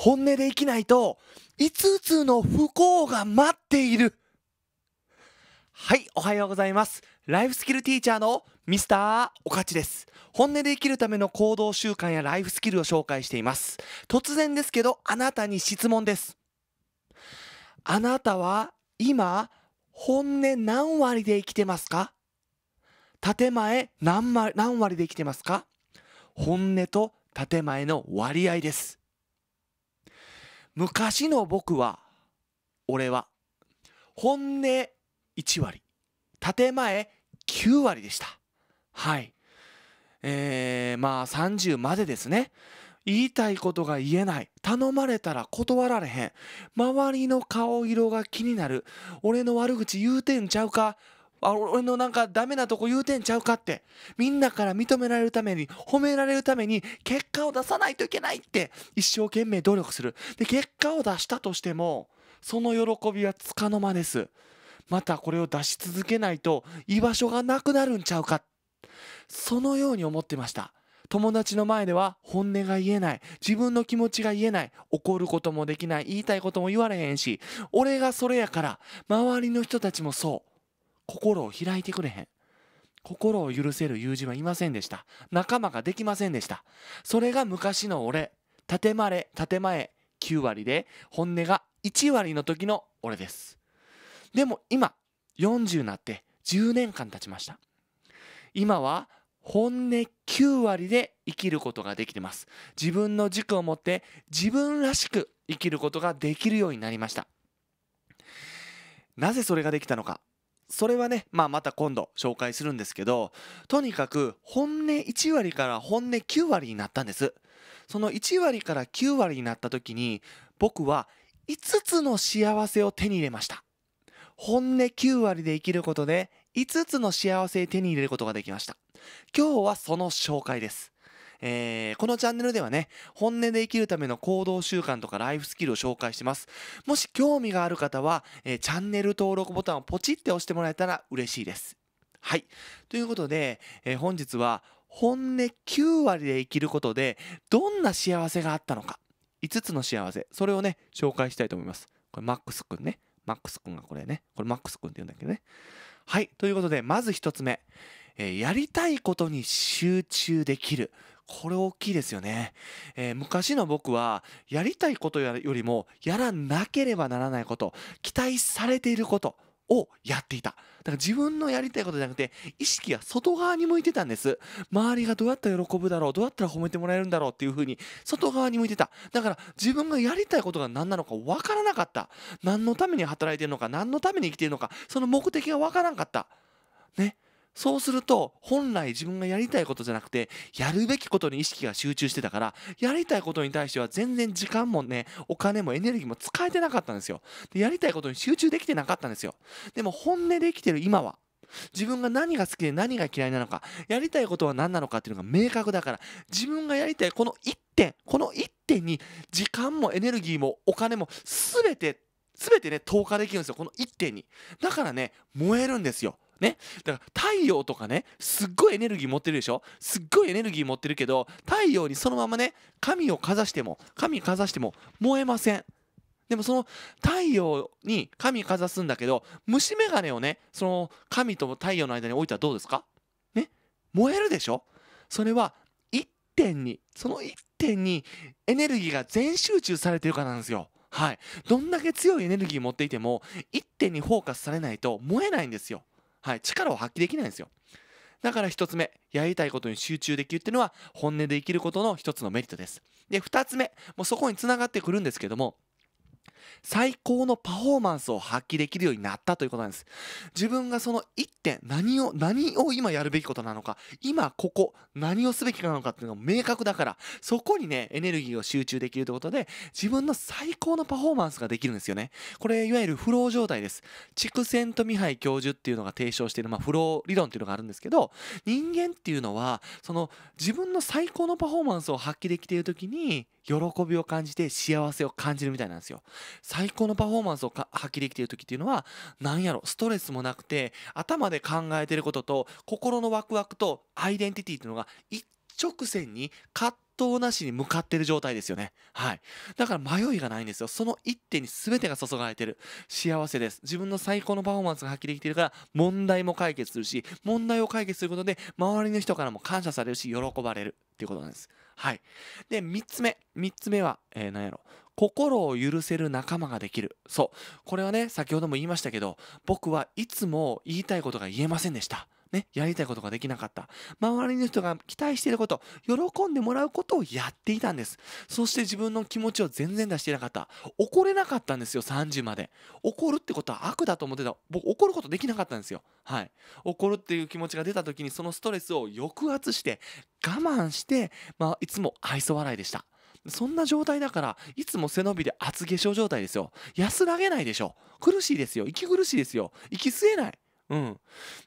本音で生きないと5つの不幸が待っているはいおはようございますライフスキルティーチャーのミスターおかちです本音で生きるための行動習慣やライフスキルを紹介しています突然ですけどあなたに質問ですあなたは今本音何割で生きてますか建前何割で生きてますか本音と建前の割合です昔の僕は俺は本音1割建前9割でしたはいえー、まあ30までですね言いたいことが言えない頼まれたら断られへん周りの顔色が気になる俺の悪口言うてんちゃうかあ俺のなんかダメなとこ言うてんちゃうかってみんなから認められるために褒められるために結果を出さないといけないって一生懸命努力するで結果を出したとしてもその喜びはつかの間ですまたこれを出し続けないと居場所がなくなるんちゃうかそのように思ってました友達の前では本音が言えない。自分の気持ちが言えない。怒ることもできない。言いたいことも言われへんし。俺がそれやから、周りの人たちもそう。心を開いてくれへん心を許せる友人はいませんでした仲間ができませんでしたそれが昔の俺建前建前9割で本音が1割の時の俺ですでも今40になって10年間経ちました今は本音9割で生きることができてます自分の軸を持って自分らしく生きることができるようになりましたなぜそれができたのかそれはね、まあ、また今度紹介するんですけどとにかく本音1割から本音9割になったんですその1割から9割になった時に僕は5つの幸せを手に入れました本音9割で生きることで5つの幸せを手に入れることができました今日はその紹介ですえー、このチャンネルではね、本音で生きるための行動習慣とかライフスキルを紹介してます。もし興味がある方は、えー、チャンネル登録ボタンをポチって押してもらえたら嬉しいです。はい。ということで、えー、本日は本音9割で生きることでどんな幸せがあったのか。5つの幸せ。それをね、紹介したいと思います。これマックスくんね。マックスくんがこれね。これマックスくんって言うんだけどね。はい。ということで、まず1つ目。えー、やりたいことに集中できる。これ大きいですよね。えー、昔の僕は、やりたいことよりも、やらなければならないこと、期待されていること、をやっていた。だから自分のやりたいことじゃなくて、意識が外側に向いてたんです。周りがどうやったら喜ぶだろう、どうやったら褒めてもらえるんだろうっていう風に、外側に向いてた。だから自分がやりたいことが何なのか分からなかった。何のために働いてるのか、何のために生きてるのか、その目的が分からんかった。ね。そうすると本来自分がやりたいことじゃなくてやるべきことに意識が集中してたからやりたいことに対しては全然時間もねお金もエネルギーも使えてなかったんですよでやりたいことに集中できてなかったんですよでも本音できてる今は自分が何が好きで何が嫌いなのかやりたいことは何なのかっていうのが明確だから自分がやりたいこの1点この1点に時間もエネルギーもお金も全て全てね投下できるんですよこの1点にだからね燃えるんですよねだから太陽とかねすっごいエネルギー持ってるでしょすっごいエネルギー持ってるけど太陽にそのままね神をかざしても神かざしても燃えませんでもその太陽に神かざすんだけど虫眼鏡をねその神と太陽の間に置いたらどうですかね燃えるでしょそれは一点にその一点にエネルギーが全集中されてるからなんですよはいどんだけ強いエネルギー持っていても一点にフォーカスされないと燃えないんですよはい、力を発揮できないんですよ。だから1つ目、やりたいことに集中できるっていうのは本音で生きることの1つのメリットです。で、2つ目、もうそこにつながってくるんですけども、最高のパフォーマンスを発揮できるようになったということなんです自分がその一点何を何を今やるべきことなのか今ここ何をすべきなのかっていうのが明確だからそこにねエネルギーを集中できるということで自分の最高のパフォーマンスができるんですよねこれいわゆるフロー状態です畜生とミハイ教授っていうのが提唱している、まあ、フロー理論っていうのがあるんですけど人間っていうのはその自分の最高のパフォーマンスを発揮できている時に喜びを感じて幸せを感じるみたいなんですよ最高のパフォーマンスを発揮できている時っていうのは何やろストレスもなくて頭で考えてることと心のワクワクとアイデンティティっていうのが一直線に葛藤なしに向かってる状態ですよね。はい。だから迷いがないんですよ。その一手に全てが注がれてる。幸せです。自分の最高のパフォーマンスが発揮できているから、問題も解決するし、問題を解決することで、周りの人からも感謝されるし、喜ばれるっていうことなんです。はい。で、三つ目。3つ目は、えー、何やろ。心を許せる仲間ができる。そう。これはね、先ほども言いましたけど、僕はいつも言いたいことが言えませんでした。ね、やりたいことができなかった。周りの人が期待していること、喜んでもらうことをやっていたんです。そして自分の気持ちを全然出していなかった。怒れなかったんですよ、30まで。怒るってことは悪だと思ってた。僕、怒ることできなかったんですよ。はい。怒るっていう気持ちが出た時に、そのストレスを抑圧して、我慢して、まあ、いつも愛想笑いでした。そんな状態だからいつも背伸びで厚化粧状態ですよ安らげないでしょ苦しいですよ息苦しいですよ息吸えないうん、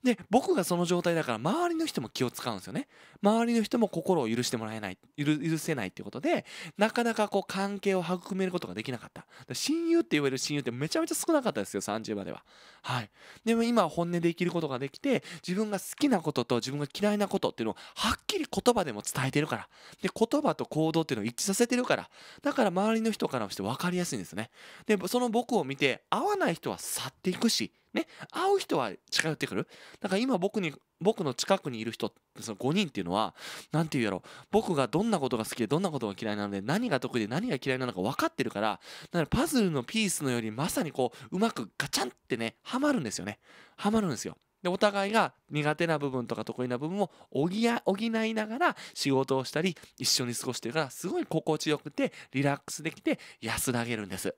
で僕がその状態だから周りの人も気を使うんですよね周りの人も心を許してもらえない許せないっていうことでなかなかこう関係を育めることができなかった親友って言われる親友ってめちゃめちゃ少なかったですよ30までははいでも今本音で生きることができて自分が好きなことと自分が嫌いなことっていうのをはっきり言葉でも伝えてるからで言葉と行動っていうのを一致させてるからだから周りの人からもして分かりやすいんですねでその僕を見て合わない人は去っていくしね、会う人は近寄ってくる。だから今僕に、僕の近くにいる人その5人っていうのは、何て言うやろ、僕がどんなことが好きでどんなことが嫌いなので、何が得意で何が嫌いなのか分かってるから、だからパズルのピースのよりまさにこう、うまくガチャンってね、はまるんですよね。はまるんですよ。でお互いが苦手な部分とか得意な部分を補いながら仕事をしたり一緒に過ごしてるからすごい心地よくてリラックスできて安らげるんです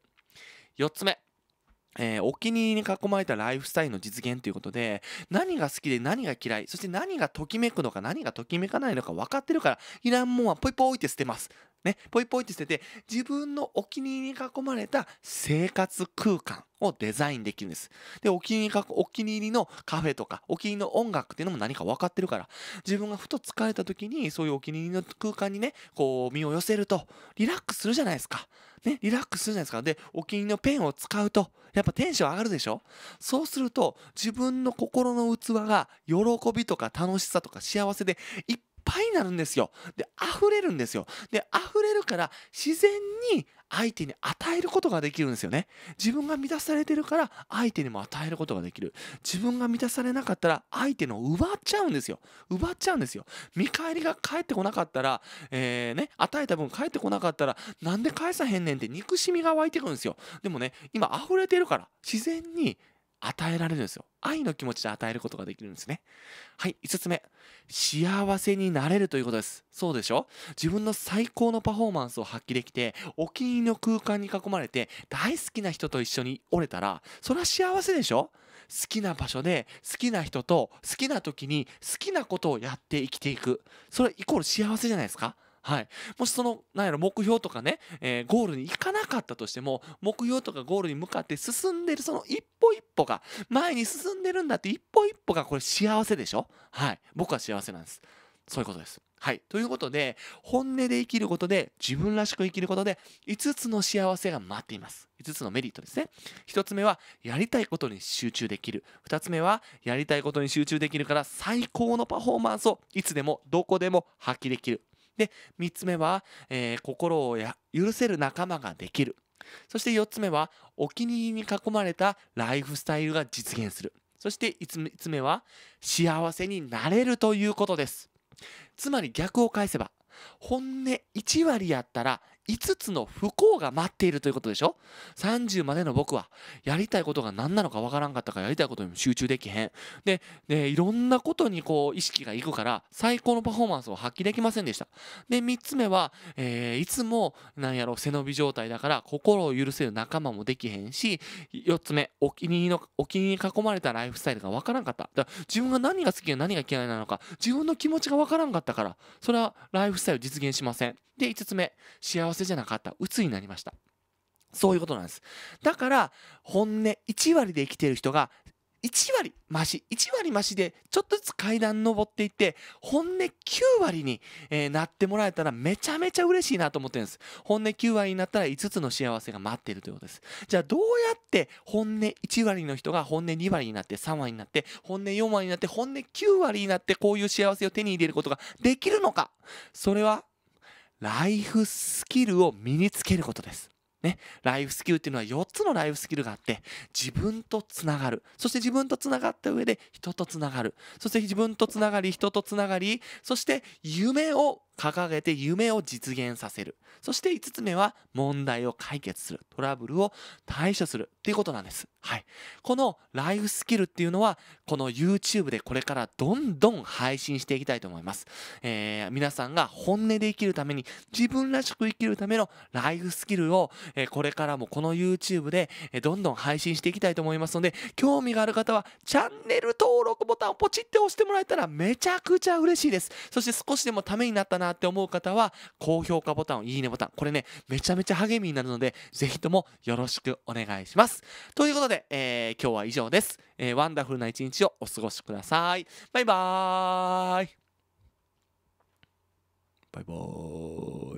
4つ目えー、お気に入りに囲まれたライフスタイルの実現ということで、何が好きで何が嫌い、そして何がときめくのか何がときめかないのか分かってるから、いらんもんはポイポイって捨てます。ね、ポイポイって捨てて、自分のお気に入りに囲まれた生活空間をデザインできるんです。で、お気に入りお気に入りのカフェとか、お気に入りの音楽っていうのも何か分かってるから、自分がふと疲れた時に、そういうお気に入りの空間にね、こう、身を寄せると、リラックスするじゃないですか。ね、リラックスするじゃないですか。で、お気に入りのペンを使うと、やっぱテンション上がるでしょそうすると、自分の心の器が、喜びとか楽しさとか幸せでいっぱいになるんですよで溢れるんですよで溢れるから自然に相手に与えることができるんですよね自分が満たされてるから相手にも与えることができる自分が満たされなかったら相手の奪っちゃうんですよ奪っちゃうんですよ見返りが返ってこなかったら、えーね、与えた分返ってこなかったらなんで返さへんねんって憎しみが湧いてくるんですよでもね今溢れてるから自然に与えられるんですよ。愛の気持ちで与えることができるんですね。はい、5つ目。幸せになれるということです。そうでしょ自分の最高のパフォーマンスを発揮できて、お気に入りの空間に囲まれて、大好きな人と一緒に折れたら、それは幸せでしょ好きな場所で、好きな人と、好きな時に、好きなことをやって生きていく。それイコール幸せじゃないですかはい、もしそのなんやろ目標とかね、えー、ゴールに行かなかったとしても目標とかゴールに向かって進んでるその一歩一歩が前に進んでるんだって一歩一歩がこれ幸せでしょはい僕は幸せなんですそういうことですはい。ということで、本音で生きることで、自分らしく生きることで、5つの幸せが待っています。5つのメリットですね。1つ目は、やりたいことに集中できる。2つ目は、やりたいことに集中できるから、最高のパフォーマンスをいつでも、どこでも発揮できる。で3つ目は、えー、心をや許せる仲間ができるそして4つ目はお気に入りに囲まれたライフスタイルが実現するそして5つ目は幸せになれるということですつまり逆を返せば本音1割やったら5つの不幸が待っているということでしょ30までの僕はやりたいことが何なのかわからんかったからやりたいことにも集中できへんででいろんなことにこう意識がいくから最高のパフォーマンスを発揮できませんでしたで3つ目は、えー、いつもなんやろ背伸び状態だから心を許せる仲間もできへんし4つ目お気に入りのお気に入り囲まれたライフスタイルがわからんかっただから自分が何が好きで何が嫌いなのか自分の気持ちがわからんかったからそれはライフスタイル実現しませんで、5つ目、幸せじゃなかった、鬱になりました。そういうことなんです。だから、本音1割で生きている人が、1割増し、1割増しで、ちょっとずつ階段登っていって、本音9割に、えー、なってもらえたらめちゃめちゃ嬉しいなと思ってるんです。本音9割になったら5つの幸せが待っているということです。じゃあどうやって本音1割の人が本音2割になって、3割になって、本音4割になって、本音9割になって、こういう幸せを手に入れることができるのか。それはライフスキルを身につけることです。ね、ライフスキルっていうのは4つのライフスキルがあって自分とつながるそして自分とつながった上で人とつながるそして自分とつながり人とつながりそして夢を掲げて夢を実現させるそして5つ目は問題を解決するトラブルを対処するっていうことなんです、はい、このライフスキルっていうのはこの YouTube でこれからどんどん配信していきたいと思います、えー、皆さんが本音で生きるために自分らしく生きるためのライフスキルを、えー、これからもこの YouTube でどんどん配信していきたいと思いますので興味がある方はチャンネル登録ボタンをポチって押してもらえたらめちゃくちゃ嬉しいですそして少しでもためになったななって思う方は高評価ボタンいいねボタンこれねめちゃめちゃ励みになるのでぜひともよろしくお願いしますということで、えー、今日は以上です、えー、ワンダフルな一日をお過ごしくださいバイバーイバイバーイ